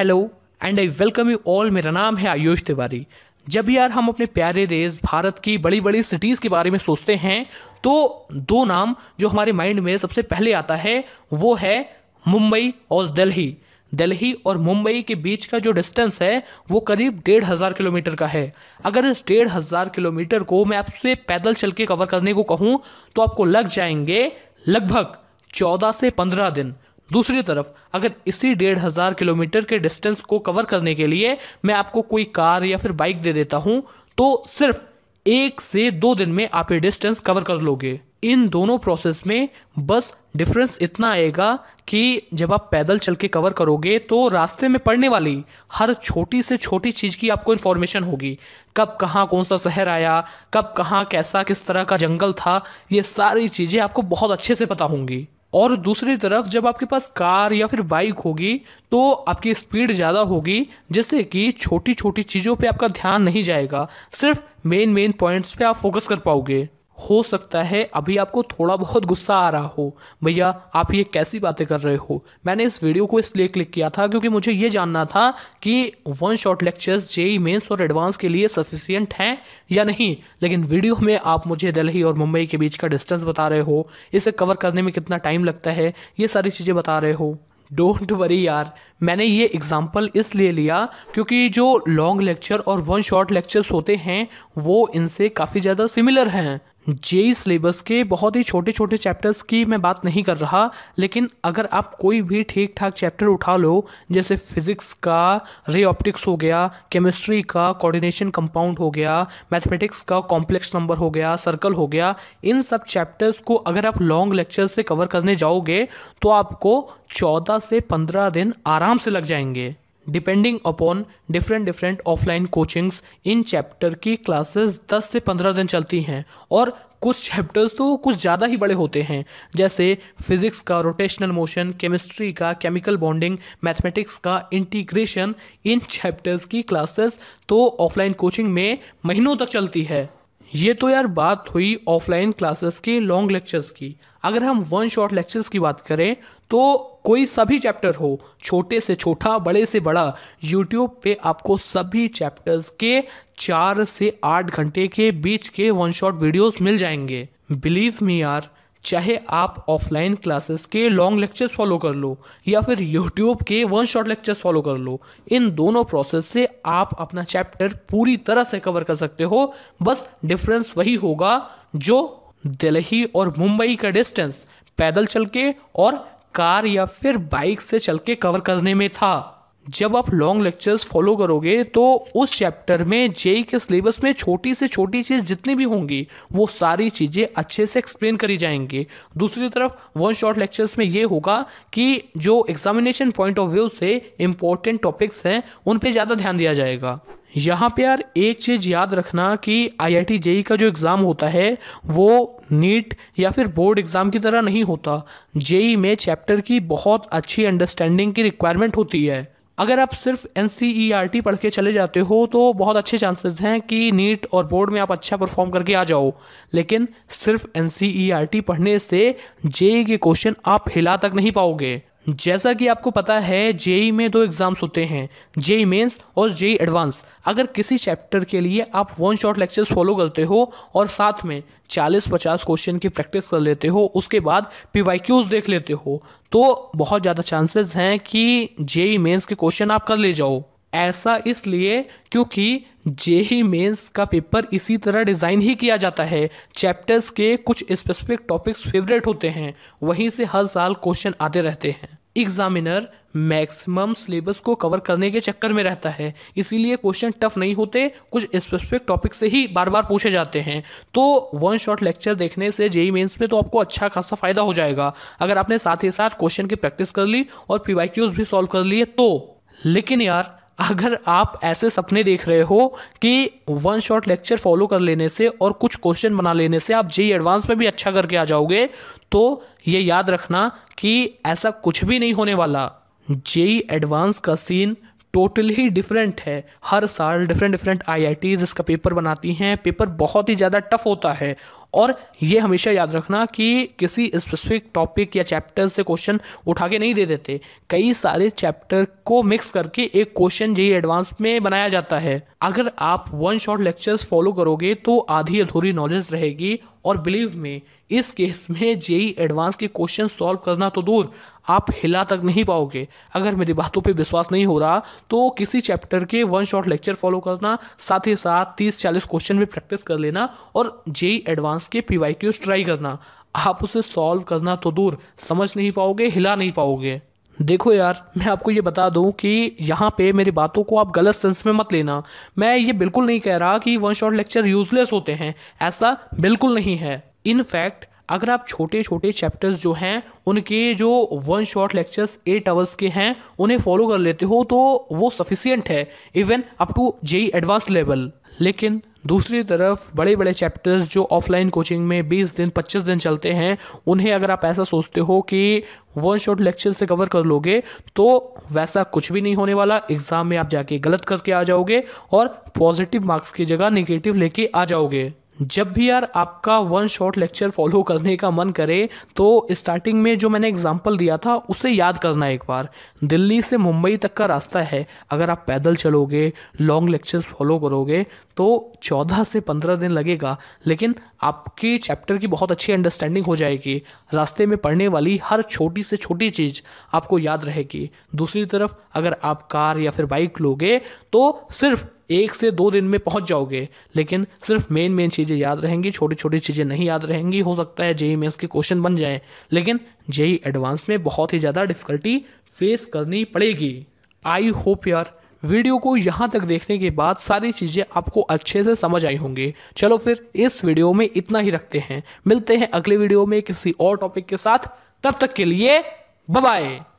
hello and I welcome you all मेरा नाम है आयुष तिवारी जब यार हम अपने प्यारे देश भारत की बड़ी बड़ी सिटीज़ के बारे में सोचते हैं तो दो नाम जो हमारे माइंड में सबसे पहले आता है वो है मुंबई और दिल्ली दिल्ली और मुंबई के बीच का जो डिस्टेंस है वो करीब डेढ़ हज़ार किलोमीटर का है अगर इस डेढ़ हज़ार किलोमीटर को मैं आपसे पैदल चल के कवर करने को कहूँ तो आपको लग जाएंगे लगभग चौदह से पंद्रह दिन दूसरी तरफ अगर इसी डेढ़ हज़ार किलोमीटर के डिस्टेंस को कवर करने के लिए मैं आपको कोई कार या फिर बाइक दे देता हूँ तो सिर्फ एक से दो दिन में आप ये डिस्टेंस कवर कर लोगे इन दोनों प्रोसेस में बस डिफरेंस इतना आएगा कि जब आप पैदल चल के कवर करोगे तो रास्ते में पड़ने वाली हर छोटी से छोटी चीज़ की आपको इन्फॉर्मेशन होगी कब कहाँ कौन सा शहर आया कब कहाँ कैसा किस तरह का जंगल था ये सारी चीज़ें आपको बहुत अच्छे से पता होंगी और दूसरी तरफ जब आपके पास कार या फिर बाइक होगी तो आपकी स्पीड ज़्यादा होगी जिससे कि छोटी छोटी चीज़ों पे आपका ध्यान नहीं जाएगा सिर्फ मेन मेन पॉइंट्स पे आप फोकस कर पाओगे हो सकता है अभी आपको थोड़ा बहुत गुस्सा आ रहा हो भैया आप ये कैसी बातें कर रहे हो मैंने इस वीडियो को इसलिए क्लिक किया था क्योंकि मुझे ये जानना था कि one shot lectures JEE Mains और एडवांस के लिए सफिशियंट हैं या नहीं लेकिन वीडियो में आप मुझे दिल्ली और मुंबई के बीच का डिस्टेंस बता रहे हो इसे कवर करने में कितना टाइम लगता है ये सारी चीज़ें बता रहे हो डोंट वरी यार मैंने ये एग्ज़ाम्पल इसलिए लिया क्योंकि जो लॉन्ग लेक्चर और वन शॉर्ट लेक्चर्स होते हैं वो इनसे काफ़ी ज़्यादा सिमिलर हैं जे सिलेबस के बहुत ही छोटे छोटे चैप्टर्स की मैं बात नहीं कर रहा लेकिन अगर आप कोई भी ठीक ठाक चैप्टर उठा लो जैसे फिज़िक्स का रे ऑप्टिक्स हो गया केमिस्ट्री का कोऑर्डिनेशन कंपाउंड हो गया मैथमेटिक्स का कॉम्प्लेक्स नंबर हो गया सर्कल हो गया इन सब चैप्टर्स को अगर आप लॉन्ग लेक्चर से कवर करने जाओगे तो आपको चौदह से पंद्रह दिन आराम से लग जाएंगे depending upon different different offline coachings इन चैप्टर की क्लासेस 10 से 15 दिन चलती हैं और कुछ चैप्टर्स तो कुछ ज़्यादा ही बड़े होते हैं जैसे फिजिक्स का रोटेशनल मोशन केमिस्ट्री का केमिकल बॉन्डिंग मैथमेटिक्स का इंटीग्रेशन इन चैप्टर्स की क्लासेस तो ऑफलाइन कोचिंग में महीनों तक चलती है ये तो यार बात हुई ऑफलाइन क्लासेस के लॉन्ग लेक्चर्स की अगर हम वन शॉर्ट लेक्चर्स की बात करें तो कोई सभी चैप्टर हो छोटे से छोटा बड़े से बड़ा यूट्यूब पे आपको सभी चैप्टर्स के चार से आठ घंटे के बीच के वन शॉर्ट वीडियोस मिल जाएंगे बिलीव मी यार चाहे आप ऑफलाइन क्लासेस के लॉन्ग लेक्चर्स फॉलो कर लो या फिर यूट्यूब के वन शॉर्ट लेक्चर्स फॉलो कर लो इन दोनों प्रोसेस से आप अपना चैप्टर पूरी तरह से कवर कर सकते हो बस डिफरेंस वही होगा जो दिल्ली और मुंबई का डिस्टेंस पैदल चल के और कार या फिर बाइक से चल के कवर करने में था जब आप लॉन्ग लेक्चर्स फॉलो करोगे तो उस चैप्टर में जेई के सिलेबस में छोटी से छोटी चीज़ जितनी भी होंगी वो सारी चीज़ें अच्छे से एक्सप्लेन करी जाएंगी दूसरी तरफ वन शॉर्ट लेक्चर्स में ये होगा कि जो एग्जामिनेशन पॉइंट ऑफ व्यू से इम्पॉर्टेंट टॉपिक्स हैं उन पर ज़्यादा ध्यान दिया जाएगा यहाँ पे यार एक चीज़ याद रखना कि आईआईटी जेई e का जो एग्ज़ाम होता है वो नीट या फिर बोर्ड एग्ज़ाम की तरह नहीं होता जेई e में चैप्टर की बहुत अच्छी अंडरस्टैंडिंग की रिक्वायरमेंट होती है अगर आप सिर्फ एन e पढ़ के चले जाते हो तो बहुत अच्छे चांसेस हैं कि नीट और बोर्ड में आप अच्छा परफॉर्म करके आ जाओ लेकिन सिर्फ एन e पढ़ने से जे e के क्वेश्चन आप हिला तक नहीं पाओगे जैसा कि आपको पता है जेई में दो एग्ज़ाम्स होते हैं जेई मेंस और जेई एडवांस अगर किसी चैप्टर के लिए आप वन शॉट लेक्चर्स फॉलो करते हो और साथ में 40-50 क्वेश्चन की प्रैक्टिस कर लेते हो उसके बाद पी देख लेते हो तो बहुत ज़्यादा चांसेस हैं कि जेई मेंस के क्वेश्चन आप कर ले जाओ ऐसा इसलिए क्योंकि जेई मेंस का पेपर इसी तरह डिज़ाइन ही किया जाता है चैप्टर्स के कुछ स्पेसिफिक टॉपिक्स फेवरेट होते हैं वहीं से हर साल क्वेश्चन आते रहते हैं एग्जामिनर मैक्सिमम सिलेबस को कवर करने के चक्कर में रहता है इसीलिए क्वेश्चन टफ नहीं होते कुछ स्पेसिफिक टॉपिक से ही बार बार पूछे जाते हैं तो वन शॉट लेक्चर देखने से जेई मेंस में तो आपको अच्छा खासा फ़ायदा हो जाएगा अगर आपने साथ ही साथ क्वेश्चन की प्रैक्टिस कर ली और पी भी सॉल्व कर लिए तो लेकिन यार अगर आप ऐसे सपने देख रहे हो कि वन शॉट लेक्चर फॉलो कर लेने से और कुछ क्वेश्चन बना लेने से आप जेई एडवांस में भी अच्छा करके आ जाओगे तो ये याद रखना कि ऐसा कुछ भी नहीं होने वाला जेई एडवांस का सीन टोटली डिफरेंट है हर साल डिफरेंट डिफरेंट आई इसका पेपर बनाती हैं पेपर बहुत ही ज़्यादा टफ होता है और ये हमेशा याद रखना कि किसी स्पेसिफिक टॉपिक या चैप्टर से क्वेश्चन उठा के नहीं दे देते कई सारे चैप्टर को मिक्स करके एक क्वेश्चन जेई एडवांस में बनाया जाता है अगर आप वन शॉर्ट लेक्चर्स फॉलो करोगे तो आधी अधूरी नॉलेज रहेगी और बिलीव में इस केस में जेई एडवांस के क्वेश्चन सॉल्व करना तो दूर आप हिला तक नहीं पाओगे अगर मेरी बातों पे विश्वास नहीं हो रहा तो किसी चैप्टर के वन शॉट लेक्चर फॉलो करना साथ ही साथ तीस चालीस क्वेश्चन भी प्रैक्टिस कर लेना और जेई एडवांस एडवांस के पी क्यूज ट्राई करना आप उसे सॉल्व करना तो दूर समझ नहीं पाओगे हिला नहीं पाओगे देखो यार मैं आपको ये बता दूं कि यहाँ पे मेरी बातों को आप गलत सेंस में मत लेना मैं ये बिल्कुल नहीं कह रहा कि वन शॉट लेक्चर यूजलेस होते हैं ऐसा बिल्कुल नहीं है इनफैक्ट अगर आप छोटे छोटे चैप्टर्स जो हैं उनके जो one short lectures eight hours के हैं उन्हें फॉलो कर लेते हो तो वो सफिशियंट है even up to JEE advance level लेकिन दूसरी तरफ बड़े बड़े चैप्टर्स जो ऑफलाइन कोचिंग में 20 दिन 25 दिन चलते हैं उन्हें अगर आप ऐसा सोचते हो कि वन शॉट लेक्चर से कवर कर लोगे तो वैसा कुछ भी नहीं होने वाला एग्ज़ाम में आप जाके गलत करके आ जाओगे और पॉजिटिव मार्क्स की जगह नेगेटिव लेके आ जाओगे जब भी यार आपका वन शॉट लेक्चर फॉलो करने का मन करे तो स्टार्टिंग में जो मैंने एग्जाम्पल दिया था उसे याद करना एक बार दिल्ली से मुंबई तक का रास्ता है अगर आप पैदल चलोगे लॉन्ग लेक्चर्स फॉलो करोगे तो 14 से 15 दिन लगेगा लेकिन आपके चैप्टर की बहुत अच्छी अंडरस्टैंडिंग हो जाएगी रास्ते में पढ़ने वाली हर छोटी से छोटी चीज़ आपको याद रहेगी दूसरी तरफ अगर आप कार या फिर बाइक लोगे तो सिर्फ एक से दो दिन में पहुंच जाओगे लेकिन सिर्फ मेन मेन चीज़ें याद रहेंगी छोटी छोटी चीज़ें नहीं याद रहेंगी हो सकता है जेई में के क्वेश्चन बन जाएं लेकिन जेई एडवांस में बहुत ही ज़्यादा डिफिकल्टी फेस करनी पड़ेगी आई होप यार वीडियो को यहाँ तक देखने के बाद सारी चीज़ें आपको अच्छे से समझ आई होंगी चलो फिर इस वीडियो में इतना ही रखते हैं मिलते हैं अगले वीडियो में किसी और टॉपिक के साथ तब तक के लिए बाय